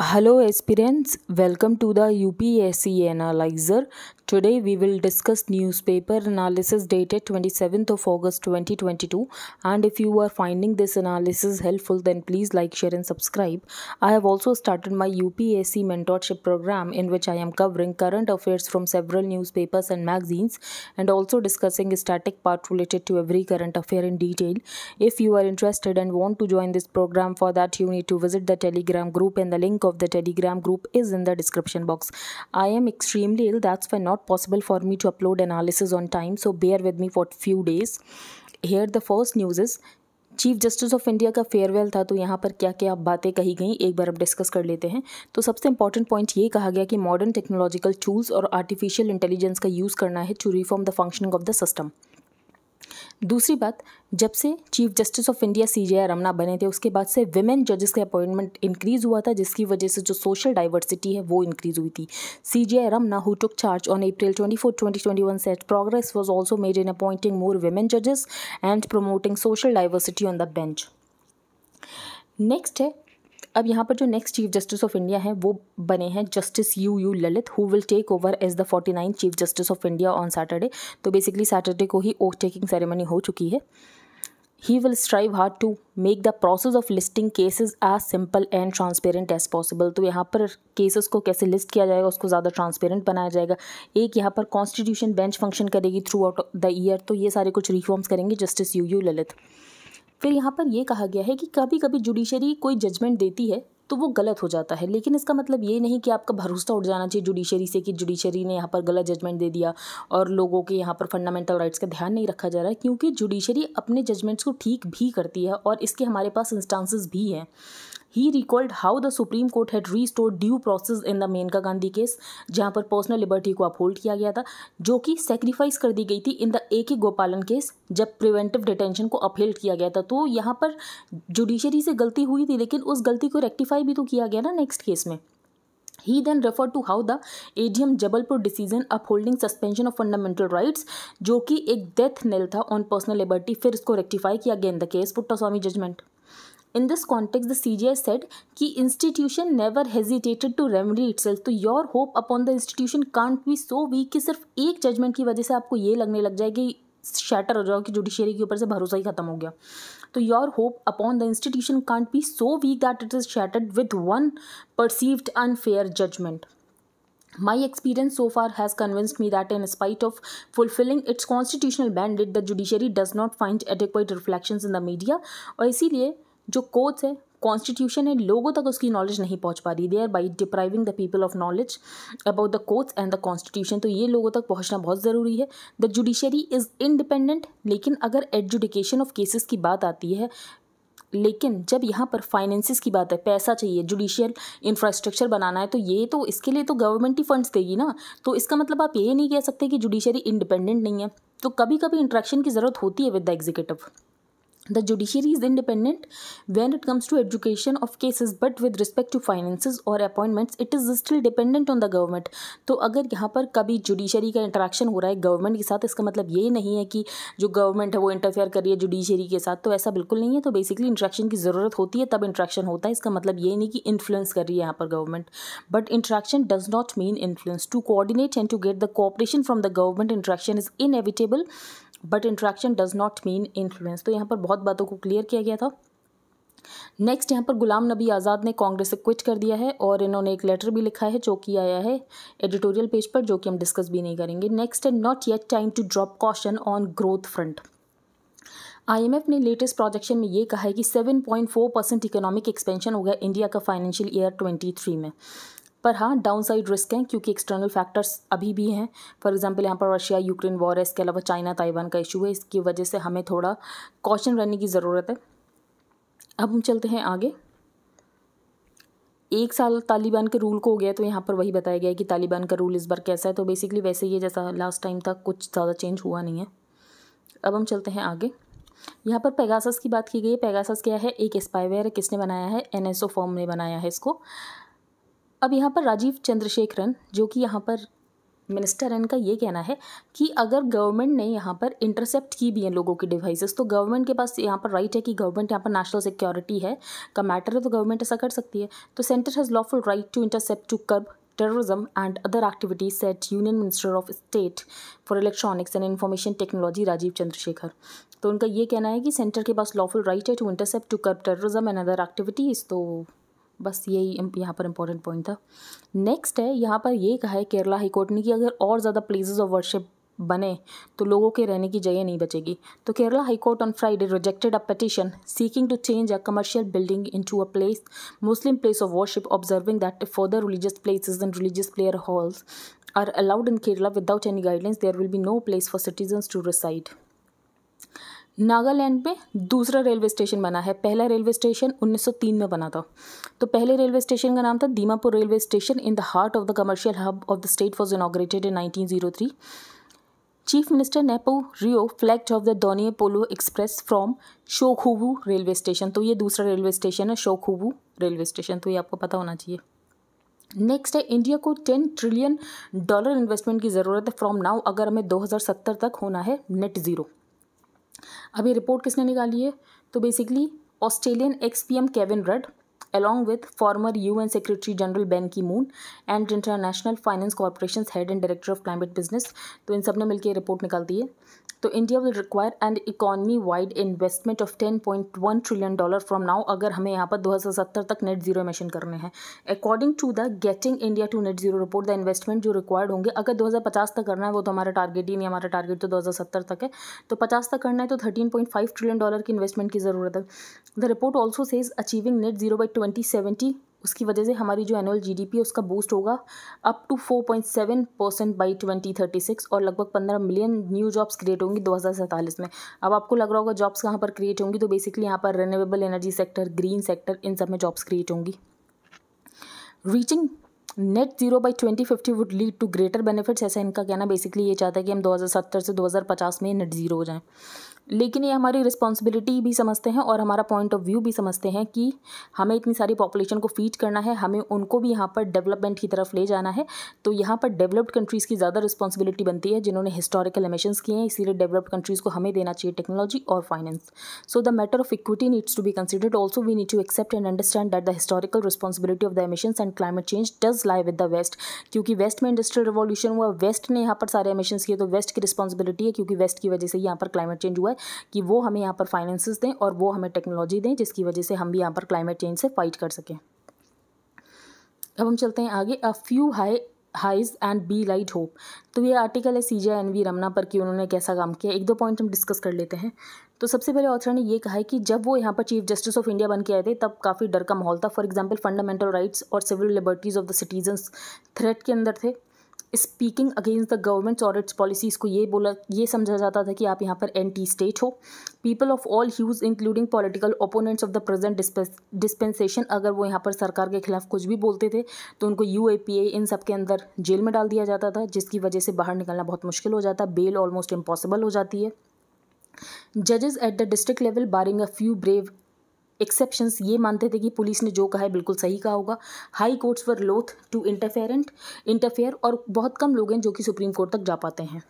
Hello aspirants, welcome to the UPSC Analyzer. Today we will discuss newspaper analysis dated 27th of August 2022 and if you are finding this analysis helpful then please like, share and subscribe. I have also started my UPSC mentorship program in which I am covering current affairs from several newspapers and magazines and also discussing a static part related to every current affair in detail. If you are interested and want to join this program for that you need to visit the telegram group and the link link of the telegram group is in the description box. I am extremely ill that's why not possible for me to upload analysis on time so bear with me for few days. Here the first news is chief justice of India का farewell था तो यहाँ पर क्या क्या बातें कही गई एक बार अब डिस्कस कर लेते हैं तो सबसे इंपॉर्टेंट पॉइंट ये कहा गया कि मॉडर्न टेक्नोलॉजिकल टूल्स और आर्टिफिशियल इंटेलिजेंस का यूज़ करना है to reform the functioning of the system दूसरी बात जब से chief justice of India C J Ramana बने थे उसके बाद से विमेन जजेस का अपॉइंटमेंट इंक्रीज़ हुआ था जिसकी वजह से जो सोशल डाइवर्सिटी है वो इंक्रीज़ हुई थी C J Ramana who took charge on April twenty four twenty twenty one set progress was also made in appointing more women जजेस and promoting social diversity on the bench next है अब यहाँ पर जो next chief justice of India हैं वो बने हैं justice U U Lalit who will take over as the forty nine chief justice of India on Saturday तो बेसिकली सैटरडे को ही ओथ टेकिंग सेरेमनी हो चुकी है he will strive hard to make the process of listing cases as simple and transparent as possible तो यहाँ पर cases को कैसे लिस्ट किया जाएगा उसको ज़्यादा ट्रांसपेरेंट बनाया जाएगा एक यहाँ पर कॉन्स्टिट्यूशन बेंच फंक्शन करेगी थ्रू आउट द ईयर तो ये सारे कुछ रिफॉर्म्स करेंगे जस्टिस यू यू ललित फिर यहाँ पर यह कहा गया है कि कभी कभी जुडिशरी कोई जजमेंट देती है तो वो गलत हो जाता है लेकिन इसका मतलब ये नहीं कि आपका भरोसा उठ जाना चाहिए जुडिशरी से कि जुडिशरी ने यहाँ पर गलत जजमेंट दे दिया और लोगों के यहाँ पर फंडामेंटल राइट्स का ध्यान नहीं रखा जा रहा है क्योंकि जुडिशरी अपने जजमेंट्स को ठीक भी करती है और इसके हमारे पास इंस्टांसिस भी हैं he recalled how the supreme court had restore due process in the Maneka Gandhi case जहां पर पर्सनल लिबर्टी को अपहोल्ड किया गया था जो कि सेक्रीफाइस कर दी गई थी इन द ए के गोपालन केस जब प्रिवेंटिव डिटेंशन को अपहेल्ड किया गया था तो यहाँ पर जुडिशरी से गलती हुई थी लेकिन उस गलती को रेक्टिफाई भी तो किया गया ना नेक्स्ट केस में to how the A D M Jabalpur decision upholding suspension of fundamental rights जो कि एक डेथ नेल था ऑन पर्सनल लिबर्टी फिर इसको रेक्टिफाई किया गया in the case Puttaswamy judgment in this context the C J I set कि institution never hesitated to remedy itself तो your hope upon the institution can't be so weak कि सिर्फ एक judgement की वजह से आपको ये लगने लग जाए कि शैटर हो जाओ कि जुडिशियरी के ऊपर से भरोसा ही खत्म हो गया तो your hope upon the institution can't be so weak that it is shattered with one perceived unfair judgment My experience so far has convinced me that in spite of fulfilling its constitutional mandate, the judiciary does not find adequate reflections in the media. और इसीलिए जो courts है constitution है लोगों तक उसकी knowledge नहीं पहुंच पा रही they are by depriving the people of knowledge about the courts and the constitution तो ये लोगों तक पहुंचना बहुत ज़रूरी है द जुडिशरी इज़ इनडिपेंडेंट लेकिन अगर एडजुडिकेशन ऑफ केसेस की बात आती है लेकिन जब यहाँ पर फाइनेंसिस की बात है पैसा चाहिए जुडिशियल इंफ्रास्ट्रक्चर बनाना है तो ये तो इसके लिए तो गवर्नमेंट ही फंड्स देगी ना तो इसका मतलब आप ये नहीं कह सकते कि जुडिशरी इंडिपेंडेंट नहीं है तो कभी कभी इंट्रैक्शन की ज़रूरत होती है with the executive the judiciary is independent when it comes to adjudication of cases but with respect to finances or appointments it is still dependent on the government तो अगर यहाँ पर कभी जुडिशरी का इंटरेक्शन हो रहा है गवर्नमेंट के साथ इसका मतलब ये नहीं है कि जो गवर्नमेंट है वो इंटरफेयर कर रही है जुडिशरी के साथ तो ऐसा बिल्कुल नहीं है तो बेसिकली इंट्रैक्शन की ज़रूरत होती है तब इंट्रैक्शन होता है इसका मतलब ये नहीं कि इन्फ्लुएंस कर रही है यहाँ पर government but interaction does not mean influence to coordinate and to get the cooperation from the government interaction is inevitable but interaction does not mean influence तो यहाँ पर बहुत बातों को क्लियर किया गया था नेक्स्ट यहाँ पर गुलाम नबी आज़ाद ने कांग्रेस से क्विट कर दिया है और इन्होंने एक लेटर भी लिखा है जो कि आया है एडिटोरियल पेज पर जो कि हम डिस्कस भी नहीं करेंगे next and not yet time to drop caution on growth front IMF ने लेटेस्ट प्रोजेक्शन में ये कहा है कि 7.4 परसेंट इकोनॉमिक एक्सपेंशन होगा इंडिया का फाइनेंशियल ईयर 23 में पर हाँ डाउन साइड रिस्क हैं क्योंकि एक्सटर्नल फैक्टर्स अभी भी हैं फॉर एग्जांपल यहाँ पर रशिया यूक्रेन वॉर है इसके अलावा चाइना ताइवान का इशू है इसकी वजह से हमें थोड़ा कॉशन रहने की ज़रूरत है अब हम चलते हैं आगे एक साल तालिबान के रूल को हो गया तो यहाँ पर वही बताया गया है कि तालिबान का रूल इस बार कैसा है तो बेसिकली वैसे ही जैसा लास्ट टाइम था कुछ ज़्यादा चेंज हुआ नहीं है अब हम चलते हैं आगे यहाँ पर पेगासस की बात की गई है पेगासस क्या है एक स्पाईवेयर किसने बनाया है एनएसओ फॉर्म ने बनाया है इसको अब यहाँ पर राजीव चंद्रशेखरन जो कि यहाँ पर मिनिस्टर इनका ये कहना है कि अगर गवर्नमेंट ने यहाँ पर इंटरसेप्ट की भी है लोगों की डिवाइसेस तो गवर्नमेंट के पास यहाँ पर राइट है कि गवर्नमेंट यहाँ पर नेशनल सिक्योरिटी है का मैटर है तो गवर्नमेंट ऐसा कर सकती है तो centre has lawful right to intercept to curb terrorism and other activities said union minister of state for electronics and information technology Rajeev Chandrasekhar तो उनका ये कहना है कि सेंटर के पास लॉफुल राइट है to intercept to curb terrorism and other activities तो बस यही यहाँ पर इंपॉर्टेंट पॉइंट था नेक्स्ट है यहाँ पर ये कहा है केरला हाईकोर्ट ने कि अगर और ज़्यादा प्लेसेस ऑफ वर्शिप बने तो लोगों के रहने की जगह नहीं बचेगी तो Kerala high court on Friday rejected a petition seeking to change a commercial building into a place Muslim place of worship observing that further religious places and religious prayer halls are allowed in Kerala without any guidelines there will be no place for citizens to reside Nagaland में दूसरा railway station बना है पहला railway station 1903 में बना था तो पहले रेलवे स्टेशन का नाम था Dimapur railway station in the heart of the commercial hub of the state was inaugurated in 1903 chief minister Neiphiu Rio flagged off the Donyi Polo express from Shokhuvi railway station तो ये दूसरा रेलवे स्टेशन है शोखुबू रेलवे स्टेशन तो ये आपको पता होना चाहिए नेक्स्ट है इंडिया को टेन ट्रिलियन डॉलर इन्वेस्टमेंट की ज़रूरत है फ्रॉम नाउ अगर हमें 2070 तक होना है नेट ज़ीरो अभी रिपोर्ट किसने निकाली है तो basically Australian ex P M Kevin Rudd along with former U N secretary general Ban Ki Moon and international finance corporation head and director of climate business तो इन सब ने मिलकर रिपोर्ट निकाल दी है तो India will require and economy wide investment of ten point one trillion dollar from now अगर हमें यहाँ पर दो हज़ार सत्तर तक नेट जीरो मिशन करने हैं according to the getting India to net zero report the investment जो रिक्वायर्ड होंगे अगर दो हज़ार पचास तक करना है वो तो हमारा टारगेट ही नहीं हमारा टारगेट तो दो हज़ार सत्तर तक है तो पचास तक करना है तो thirteen point five trillion dollar की इन्वेस्टमेंट की ज़रूरत है the report also says achieving net zero by twenty seventy उसकी वजह से हमारी जो एनुअल जीडीपी है उसका बूस्ट होगा up to 4.7 percent by twenty thirty six और लगभग पंद्रह मिलियन न्यू जॉब्स क्रिएट होंगी दो हज़ार में अब आपको लग रहा होगा जॉब्स कहाँ पर क्रिएट होंगी तो बेसिकली यहाँ पर renewable energy sector green sector इन सब में जॉब्स क्रिएट होंगी reaching net zero by twenty fifty would lead to greater benefits ऐसा इनका कहना बेसिकली ये चाहता है कि हम 2070 से 2050 में नेट जीरो हो जाएं लेकिन ये हमारी रिस्पॉन्सिबिलिटी भी समझते हैं और हमारा पॉइंट ऑफ व्यू भी समझते हैं कि हमें इतनी सारी पॉपुलेशन को फीड करना है हमें उनको भी यहाँ पर डेवलपमेंट की तरफ ले जाना है तो यहाँ पर डेवलप्ड कंट्रीज़ की ज़्यादा रिस्पॉन्सिबिलिटी बनती है जिन्होंने हिस्टोरिकल एमिशन किए हैं इसीलिए डेवलप्ड कंट्रीज़ को हमें देना चाहिए टेक्नोलॉजी और finance so the matter of equity needs to be considered also we need to accept and understand that the historical responsibility of the emission and climate change does lie with the west क्योंकि west में industrial revolution हुआ west ने यहाँ पर सारे emission किए तो waste की रिस्पॉन्सिबिलिटी है क्योंकि वेस्ट की वजह से यहाँ पर क्लाइमेट चेंज हुआ है कि वो हमें यहाँ पर फाइनेंसेस दें और वो हमें टेक्नोलॉजी दें जिसकी वजह से हम भी यहाँ पर क्लाइमेट चेंज से फाइट कर सकें अब हम चलते हैं आगे a few high highs and be light hope तो ये आर्टिकल है C J N V Ramana पर कि उन्होंने कैसा काम किया एक दो पॉइंट हम डिस्कस कर लेते हैं तो सबसे पहले ऑथर ने ये कहा है कि जब वो यहाँ पर चीफ जस्टिस ऑफ इंडिया बन के आए थे तब काफ़ी डर का माहौल था फॉर एग्जाम्पल फंडामेंटल राइट्स और civil liberties of the citizens threat के अंदर थे स्पीकिंग अगेंस्ट द गवर्नमेंट्स और इट्स पॉलिसीज़ को ये बोला ये समझा जाता था कि आप यहाँ पर एंटी स्टेट हो people of all hues including political opponents of the present dispensation अगर वो यहाँ पर सरकार के खिलाफ कुछ भी बोलते थे तो उनको यू इन सब के अंदर जेल में डाल दिया जाता था जिसकी वजह से बाहर निकलना बहुत मुश्किल हो जाता बेल ऑलमोस्ट इम्पॉसिबल हो जाती है जजेस at the district level barring a few brave exceptions ये मानते थे कि पुलिस ने जो कहा है बिल्कुल सही कहा होगा हाई कोर्ट्स वर लोथ टू इंटरफेरेंट इंटरफेयर और बहुत कम लोग हैं जो कि सुप्रीम कोर्ट तक जा पाते हैं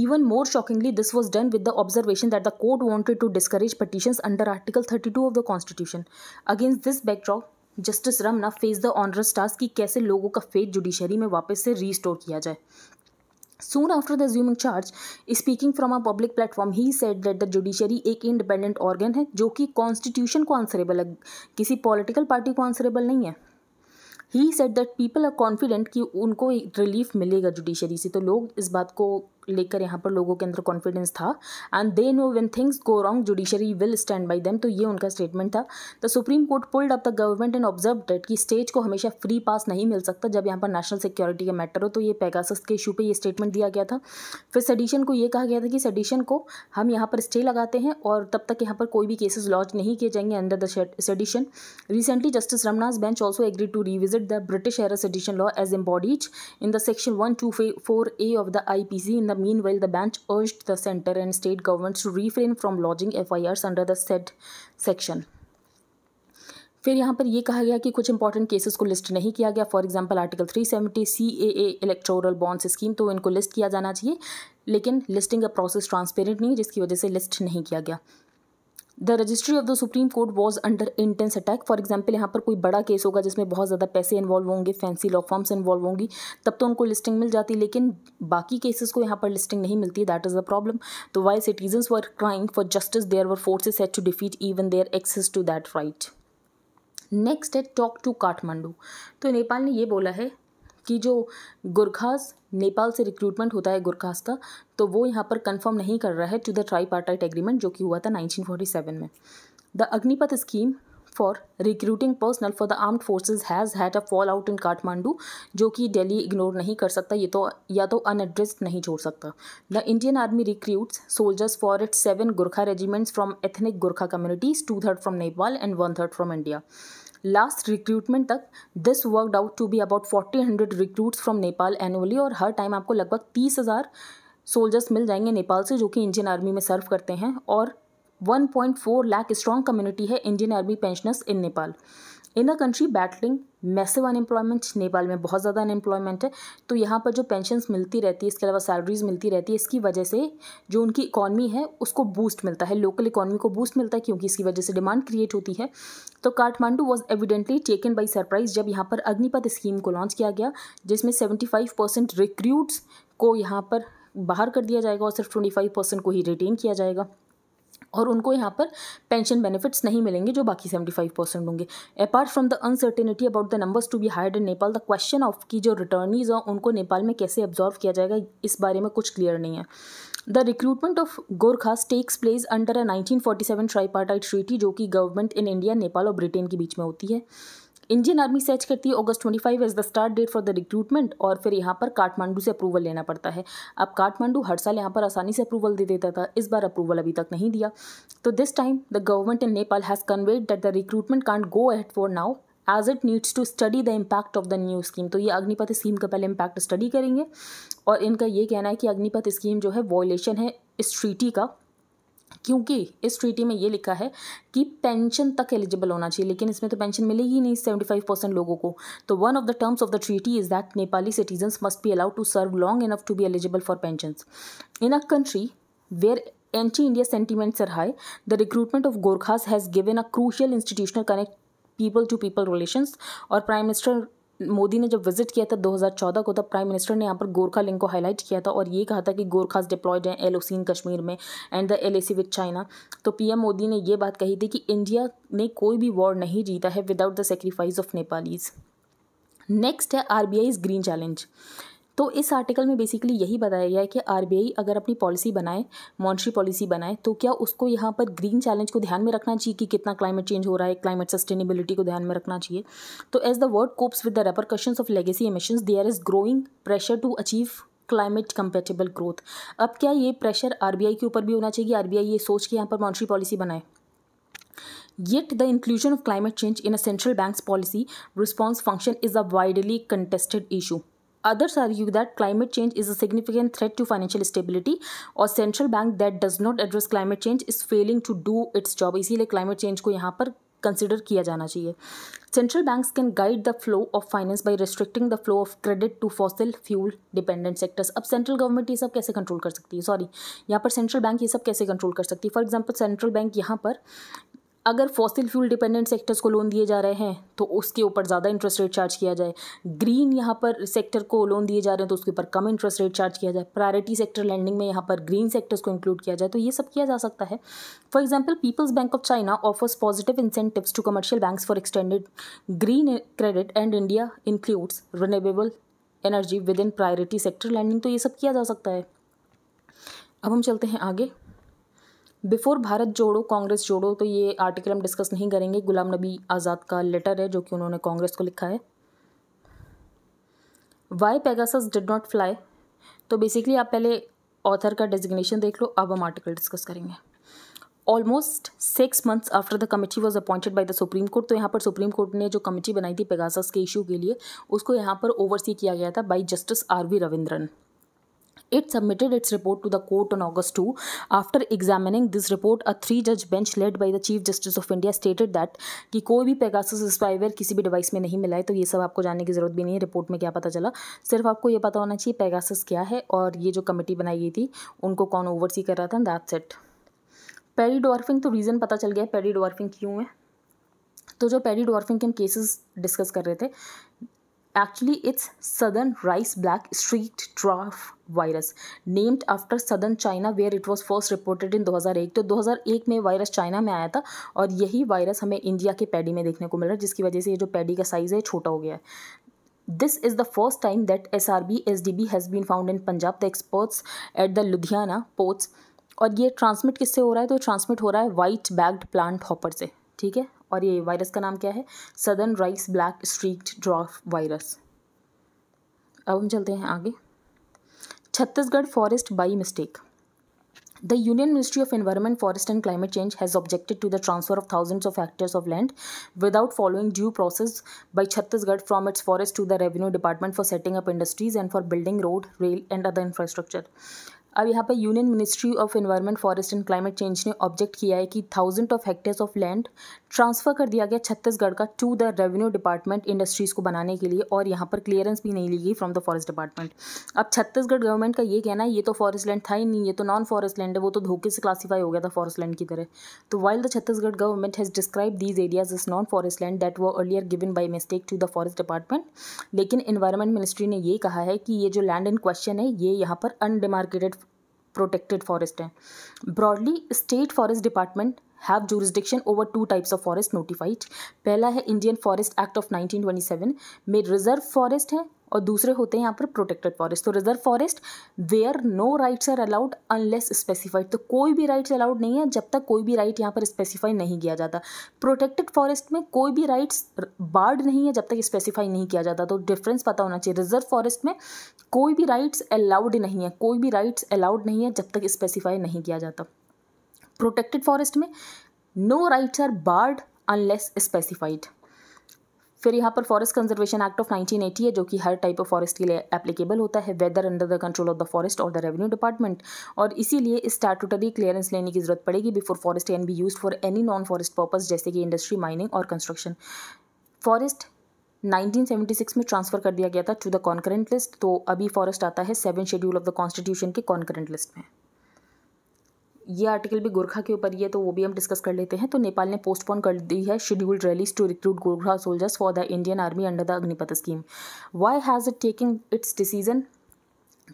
Even more shockingly, this was done with the observation that the court wanted to discourage petitions under Article 32 of the Constitution. Against this backdrop, justice Ramana face the onerous task कि कैसे लोगों का faith judiciary में वापस से restore किया जाए Soon after the assuming charge, speaking from a public platform, he said that the judiciary एक इंडिपेंडेंट ऑर्गन है जो कि कॉन्स्टिट्यूशन को आंसरेबल है किसी पॉलिटिकल पार्टी को आंसरेबल नहीं है he said that people are confident कि उनको रिलीफ मिलेगा जुडिशरी से तो लोग इस बात को लेकर यहाँ पर लोगों के अंदर कॉन्फिडेंस था and they know when things go wrong judiciary will stand by them तो ये उनका स्टेटमेंट था the supreme court pulled up the government and observe that कि स्टेट को हमेशा फ्री पास नहीं मिल सकता जब यहाँ पर नेशनल सिक्योरिटी का मैटर हो तो ये पैगास के इशू पर यह स्टेटमेंट दिया गया था फिर सडिशन को यह कहा गया था कि सडिशन को हम यहाँ पर स्टे लगाते हैं और तब तक यहाँ पर कोई भी केसेज लॉन्च नहीं किए जाएंगे under the sedition recently justice Ramana's bench also agree to revisit the British era sedition law as embodies in the section one two four A of the I P C in the meanwhile, the bench urged the center and state governments to refrain from lodging FIRs under the said section. फिर यहाँ पर ये कहा गया कि कुछ important cases को list नहीं किया गया for example article 370 seventy C A A electoral bonds scheme तो इनको लिस्ट किया जाना चाहिए लेकिन लिस्टिंग का प्रोसेस ट्रांसपेरेंट नहीं जिसकी वजह से लिस्ट नहीं किया गया the registry of the supreme court was under intense attack for example यहाँ पर कोई बड़ा केस होगा जिसमें बहुत ज़्यादा पैसे इन्वॉल्व होंगे फैंसी लॉ फॉर्म्स इन्वॉल्व होंगी तब तो उनको लिस्टिंग मिल जाती लेकिन बाकी केसेस को यहाँ पर लिस्टिंग नहीं मिलती दैट इज़ द प्रॉब्लम तो why citizens were crying for justice there were forces had to defeat even their access to that right next है टॉक टू काठमांडू तो नेपाल ने ये बोला है कि जो गुरखास नेपाल से रिक्रूटमेंट होता है गुरखास का तो वो यहाँ पर कंफर्म नहीं कर रहा है to the tripartite agreement जो कि हुआ था 1947 में the Agnipath scheme for recruiting personnel for the armed forces has had a fall out in Kathmandu जो कि डेली इग्नोर नहीं कर सकता ये तो या तो अनएड्रेस्ड नहीं छोड़ सकता the Indian army recruits soldiers for its seven Gurkha regiments from ethnic Gurkha communities two third from Nepal and one third from India last recruitment तक this worked out to be about forty hundred recruits from Nepal annually और हर time आपको लगभग तीस हज़ार soldiers मिल जाएंगे नेपाल से जो कि इंडियन आर्मी में सर्व करते हैं और one point four lakh strong community है Indian army pensioners in Nepal in a country battling massive unemployment Nepal में बहुत ज़्यादा अनएम्प्लॉयमेंट है तो यहाँ पर जो पेंशन मिलती रहती है इसके अलावा सैलरीज मिलती रहती है इसकी वजह से जो उनकी इकॉनमी है उसको बूस्ट मिलता है लोकल इकॉनमी को बूस्ट मिलता है क्योंकि इसकी वजह से डिमांड क्रिएट होती है तो Kathmandu was evidently taken by surprise जब यहाँ पर अग्निपथ स्कीम को लॉन्च किया गया जिसमें सेवेंटी फाइव परसेंट रिक्रूट्स को यहाँ पर बाहर कर दिया जाएगा और सिर्फ ट्वेंटी फाइव परसेंट को ही रिटेन किया जाएगा और उनको यहाँ पर पेंशन बेनिफिट्स नहीं मिलेंगे जो बाकी सेवेंटी फाइव परसेंट होंगे apart from the uncertainty about the numbers to be hired in Nepal the question of की जो रिटर्नीज हैं उनको नेपाल में कैसे ऑब्जॉर्व किया जाएगा इस बारे में कुछ क्लियर नहीं है the recruitment of Gorkhas takes place under a nineteen forty seven tripartite treaty जो कि गवर्नमेंट इन इंडिया नेपाल और ब्रिटेन के बीच में होती है इंडियन आर्मी सर्च करती है August twenty five as the start date for the recruitment और फिर यहाँ पर काठमांडू से अप्रूवल लेना पड़ता है अब काठमांडू हर साल यहाँ पर आसानी से अप्रूवल दे देता था इस बार अप्रूवल अभी तक नहीं दिया तो this time the government in Nepal has conveyed that the recruitment can't go at for now as it needs to study the impact of the new scheme तो ये अग्निपथ स्कीम का पहले इम्पैक्ट स्टडी करेंगे और इनका ये कहना है कि अग्निपथ स्कीम जो है वॉयलेशन है इस ट्रीटी का क्योंकि इस ट्रीटी में ये लिखा है कि पेंशन तक एलिजिबल होना चाहिए लेकिन इसमें तो पेंशन मिलेगी नहीं सेवेंटी फाइव परसेंट लोगों को तो one of the terms of the treaty is that Nepali citizens must be allowed to serve long enough to be eligible for pension in a country where anti India sentiment are high the recruitment of Gorkhas has given a crucial institutional connect people to people relation और prime minister Modi ने जब visit किया था 2014 को तब prime minister ने यहाँ पर गोरखा लिंक को हाईलाइट किया था और ये कहा था कि गोरखाज डिप्लॉयड हैं एल कश्मीर में and the L with China तो पीएम मोदी ने ये बात कही थी कि इंडिया ने कोई भी वॉर नहीं जीता है without the sacrifice of Nepalis next है आर बी ग्रीन चैलेंज तो इस आर्टिकल में बेसिकली यही बताया गया है कि आर अगर अपनी पॉलिसी बनाए मॉनिटरी पॉलिसी बनाए तो क्या उसको यहाँ पर ग्रीन चैलेंज को ध्यान में रखना चाहिए कि कितना क्लाइमेट चेंज हो रहा है क्लाइमेट सस्टेनेबिलिटी को ध्यान में रखना चाहिए तो as the world copes with the repercussions of legacy they are is growing pressure to achieve climate compatible growth अब क्या ये प्रेशर आर के ऊपर भी होना चाहिए आर ये सोच के यहाँ पर मॉनिटरी पॉलिसी बनाए Yet the inclusion of climate change in a central bank's policy response function is a widely contested issue. Others argue that climate change is a significant threat to financial stability और central bank that does not address climate change is failing to do its job इसीलिए climate change को यहाँ पर consider किया जाना चाहिए central banks can guide the flow of finance by restricting the flow of credit to fossil fuel dependent sectors अब central government ये सब कैसे कंट्रोल कर सकती है सॉरी यहाँ पर सेंट्रल बैंक ये सब कैसे कंट्रोल कर सकती है फॉर एग्जाम्पल सेंट्रल बैंक यहाँ पर अगर फॉसिल फ्यूल डिपेंडेंट सेक्टर्स को लोन दिए जा रहे हैं तो उसके ऊपर ज़्यादा इंटरेस्ट रेट चार्ज किया जाए ग्रीन यहाँ पर सेक्टर को लोन दिए जा रहे हैं तो उसके ऊपर कम इंटरेस्ट रेट चार्ज किया जाए प्रायोरिटी सेक्टर लैंडिंग में यहाँ पर ग्रीन सेक्टर्स को इंक्लूड किया जाए तो ये सब किया जा सकता है for example people's bank of China offers positive incentives to commercial bank for extended green credit and India includes renewable energy within priority sector lending तो ये सब किया जा सकता है अब हम चलते हैं आगे बिफोर भारत जोड़ो कांग्रेस जोड़ो तो ये आर्टिकल हम डिस्कस नहीं करेंगे गुलाम नबी आज़ाद का लेटर है जो कि उन्होंने कांग्रेस को लिखा है why Pegasus did not fly तो बेसिकली आप पहले ऑथर का डेजिग्नेशन देख लो अब हम आर्टिकल डिस्कस करेंगे almost six months after the committee was appointed by the supreme court तो यहाँ पर सुप्रीम कोर्ट ने जो कमिटी बनाई थी पेगासस के इशू के लिए उसको यहाँ पर ओवरसी किया गया था by justice R V Ravindran It submitted its report to the court on August 2. After examining this report, a three judge bench led by the Chief Justice of India stated that कि कोई भी Pegasus spyware किसी भी device में नहीं मिला है तो ये सब आपको जानने की ज़रूरत भी नहीं है रिपोर्ट में क्या पता चला सिर्फ आपको ये पता होना चाहिए पेगासस क्या है और ये जो कमेटी बनाई गई थी उनको कौन ओवरसी कर रहा था दैट सेट पेरी डॉर्फिंग तो रीज़न पता चल गया पेरी डॉर्फिंग क्यों है तो जो पेरी डॉर्फिंग के हम केसेस डिस्कस कर रहे थे actually it's southern rice black streaked dwarf virus named after southern China where it was first reported in 2001 तो 2001 में वायरस चाइना में आया था और यही वायरस हमें इंडिया के पैडी में देखने को मिल रहा है जिसकी वजह से ये जो पैडी का साइज़ है छोटा हो गया है this is the first time that S R B S D V has been found in Punjab the experts at the Ludhiana ports और ये ट्रांसमिट किससे हो रहा है तो ट्रांसमिट हो रहा है वाइट बैग्ड प्लांट हॉपर से ठीक है और ये वायरस का नाम क्या है southern rice black streaked dwarf virus अब हम चलते हैं आगे Chhattisgarh forest by mistake the union ministry of environment forest and climate change has objected to the transfer of thousands of acres of land without following due process by Chhattisgarh from its forest to the revenue department for setting up industries and for building road rail and other infrastructure अब यहाँ पर union ministry of environment forest and climate change ने object किया है कि thousand of hectares of land transfer कर दिया गया छत्तीसगढ़ का to the revenue department industries को बनाने के लिए और यहाँ पर क्लियरेंस भी नहीं ली गई फ्रॉम द फॉरेस्ट डिपार्टमेंट अब छत्तीसगढ़ गवर्नमेंट का ये कहना है ये तो फॉरेस्ट लैंड था ही नहीं ये तो नॉन फॉरेस्ट लैंड है वो तो धोखे से क्लासीफाई हो गया था फॉरेस्ट लैंड की तरह तो while the Chhattisgarh government has describe these areas is non forest land that वो earlier given by mistake to the forest department लेकिन इन्वायरमेंट मिनिस्ट्री ने ये कहा है कि ये जो लैंड इन क्वेश्चन है ये यहाँ पर अनडिमार्केटेड प्रोटेक्टेड फॉरेस्ट हैं broadly state forest department have jurisdiction over two types of forest notified पहला है इंडियन फॉरेस्ट एक्ट ऑफ 1927 में रिजर्व फॉरेस्ट है और दूसरे होते हैं यहाँ पर प्रोटेक्टेड फॉरेस्ट तो reserve forest where no rights are allowed unless specified तो कोई भी राइट्स अलाउड नहीं है जब तक कोई भी राइट यहाँ पर स्पेसिफाई नहीं किया जाता प्रोटेक्टेड फॉरेस्ट में कोई भी राइट्स बार्ड नहीं है जब तक स्पेसिफाई नहीं किया जाता तो डिफरेंस पता होना चाहिए रिजर्व फॉरेस्ट में कोई भी राइट्स अलाउड नहीं है कोई भी राइट्स अलाउड नहीं है जब तक स्पेसिफाई नहीं किया जाता प्रोटेक्टेड फॉरेस्ट में no rights are barred unless specified फिर यहाँ पर फॉरेस्ट कंजर्वेशन एक्ट ऑफ 1980 है जो कि हर टाइप ऑफ फॉरेस्ट के लिए एप्लीकेबल होता है whether under the control of the forest और द रेवेन्यू डिपार्टमेंट और इसीलिए स्टैटूटरी क्लियरेंस लेने की जरूरत पड़ेगी before forest can be use for any non forest purpose जैसे कि इंडस्ट्री माइनिंग और कंस्ट्रक्शन फॉरेस्ट 1976 में ट्रांसफर कर दिया गया था टू द कॉन्करेंट लिस्ट तो अभी फॉरेस्ट आता है seven schedule of the constitution के कॉन्करेंट लिस्ट में ये आर्टिकल भी गोरखा के ऊपर ही है तो वो भी हम डिस्कस कर लेते हैं तो नेपाल ने पोस्टपोन कर दी है scheduled rallies to recruit Gorkha soldiers for the Indian army under the Agnipath scheme why has it taking its decision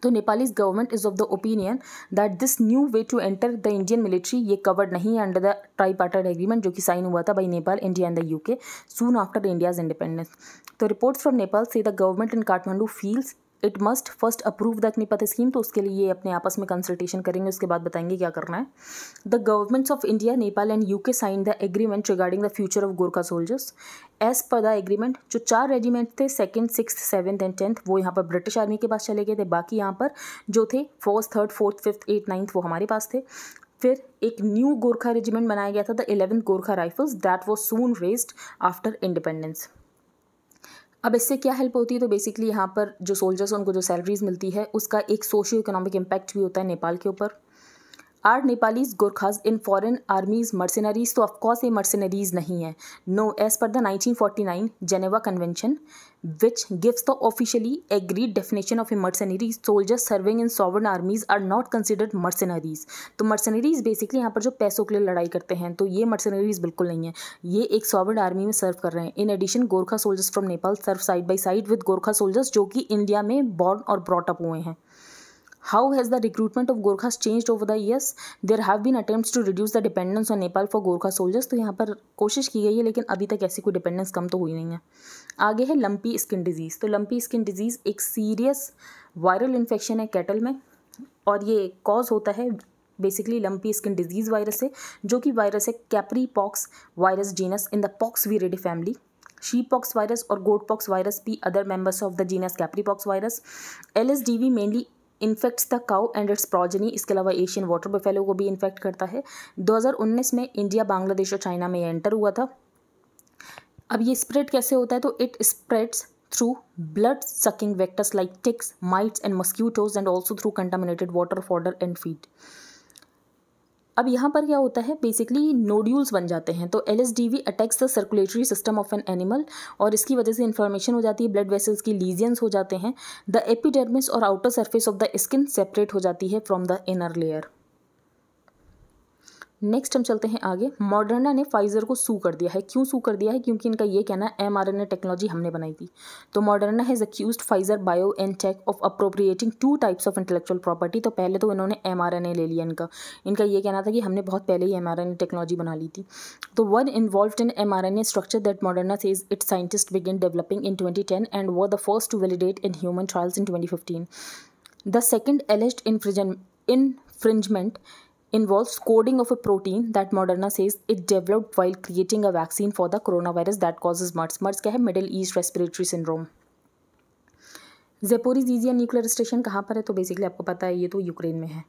तो Nepalese government is of the opinion that this new way to enter the Indian military ये covered नहीं है under the tripartite agreement जो कि sign हुआ था by Nepal India and the UK soon after India's independence तो reports from Nepal से the government in Kathmandu feels it must first approve the Agnipath scheme तो उसके लिए ये अपने आपस में कंसल्टेशन करेंगे उसके बाद बताएंगे क्या करना है the governments of India Nepal and UK sign the agreement regarding the future of Gorkha soldiers as per the agreement जो चार रेजिमेंट थे second six seventh and tenth वो यहाँ पर ब्रिटिश आर्मी के पास चले गए थे बाकी यहाँ पर जो थे first third fourth fifth eighth ninth वो हमारे पास थे फिर एक न्यू गोरखा रेजिमेंट बनाया गया था the eleventh Gorkha rifles that was soon raised after independence अब इससे क्या हेल्प होती है तो बेसिकली यहाँ पर जो सोल्जर्स उनको जो सैलरीज मिलती है उसका एक सोशियो इकोनॉमिक इम्पैक्ट भी होता है नेपाल के ऊपर are Nepalese Gorkhas in foreign armies mercenaries तो ऑफकोर्स ये मर्सनरीज नहीं है no as per the 1949 Geneva convention which gives the officially agreed definition of a mercenary soldiers serving in sovereign armies are not considered mercenaries तो mercenaries basically यहाँ पर जो पैसों के लिए लड़ाई करते हैं तो ये मर्सनरीज बिल्कुल नहीं है ये एक सॉवर्न आर्मी में सर्व कर रहे हैं in addition Gorkha soldiers from Nepal serve side by side with Gorkha soldiers जो कि इंडिया में बॉर्न और ब्रॉटअप हुए हैं How has the recruitment of Gorkhas changed over the years? There have been attempts to reduce the dependence on Nepal for Gorkha soldiers. तो यहाँ पर कोशिश की गई है लेकिन अभी तक ऐसी कोई dependence कम तो हुई नहीं है आगे है lumpy skin disease तो lumpy skin disease एक serious viral infection है cattle में और ये cause होता है basically lumpy skin disease virus से जो कि वायरस है capripox virus genus in the poxviridae family sheep pox virus भी other members of the genus members pox virus L S D V mainly infects the cow and its progeny इसके अलावा Asian water buffalo को भी infect करता है 2019 में India Bangladesh और China में एंटर हुआ था अब ये स्प्रेड कैसे होता है तो it spreads through blood sucking vectors like ticks mites and mosquitoes and also through contaminated water fodder and feed अब यहाँ पर क्या होता है बेसिकली नोड्यूल्स बन जाते हैं तो L S D V attacks the circulatory system of an animal और इसकी वजह से इन्फॉर्मेशन हो जाती है ब्लड वेसल्स की लीजियंस हो जाते हैं द एपिडर्मिस और outer surface of the skin separate हो जाती है from the inner layer next हम चलते हैं आगे मॉडर्ना ने फाइजर को सू कर दिया है क्यों सू कर दिया है क्योंकि इनका ये कहना है एमआरएनए टेक्नोलॉजी हमने बनाई थी तो Moderna has accused Pfizer BioNTech of appropriating two types of intellectual property तो पहले तो इन्होंने एमआरएनए ले लिया इनका इनका ये कहना था कि हमने बहुत पहले ही एम टेक्नोलॉजी बना ली थी तो one involve in M R N A structure that Moderna says it scientist begin developing in twenty ten and वो the first to validate in human trials in twenty fifteen the second in in infringement involves coding of a protein that Moderna says it developed while creating a vaccine for the coronavirus that causes MERS. MERS क्या है middle east respiratory syndrome Zaporizhzhia nuclear station कहाँ पर है तो basically आपको पता है ये तो यूक्रेन में है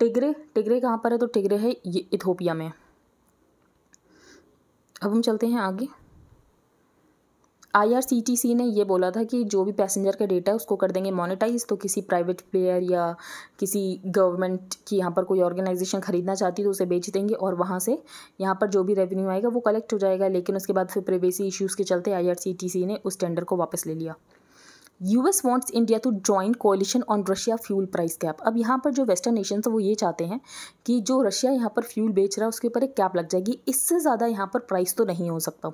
टिगरे टिगरे कहाँ पर है तो टिगरे है ये इथोपिया में अब हम चलते हैं आगे आई ने ये बोला था कि जो भी पैसेंजर का डेटा है उसको कर देंगे मोनिटाइज तो किसी प्राइवेट प्लेयर या किसी गवर्नमेंट की यहाँ पर कोई ऑर्गेनाइजेशन खरीदना चाहती है तो उसे बेच देंगे और वहाँ से यहाँ पर जो भी रेवेन्यू आएगा वो कलेक्ट हो जाएगा लेकिन उसके बाद फिर प्राइवेसी इश्यूज़ के चलते आई ने उस टेंडर को वापस ले लिया U S wants India to join coalition on Russia fuel price cap अब यहाँ पर जो वेस्टर्न नेशन है वो ये चाहते हैं कि जो रशिया यहाँ पर फ्यूल बेच रहा है उसके ऊपर एक कैप लग जाएगी इससे ज़्यादा यहाँ पर प्राइस तो नहीं हो सकता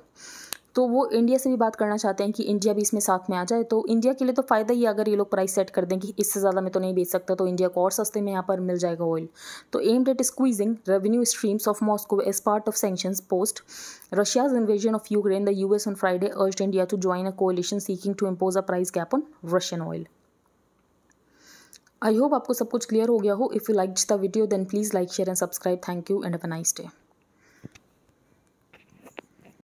तो वो इंडिया से भी बात करना चाहते हैं कि इंडिया भी इसमें साथ में आ जाए तो इंडिया के लिए तो फ़ायदा ही अगर ये लोग प्राइस सेट कर दें कि इससे ज़्यादा मैं तो नहीं बेच सकता तो इंडिया को और सस्ते में यहाँ पर मिल जाएगा ऑयल तो aimed squeezing revenue streams of Moscow as part of sanctions post Russia's invasion of Ukraine the US on Friday urge India to join a coalition seeking to impose a price gap on Russian oil I hope आपको सब कुछ clear हो गया हो if you like the video then please like share and subscribe thank you and a nice day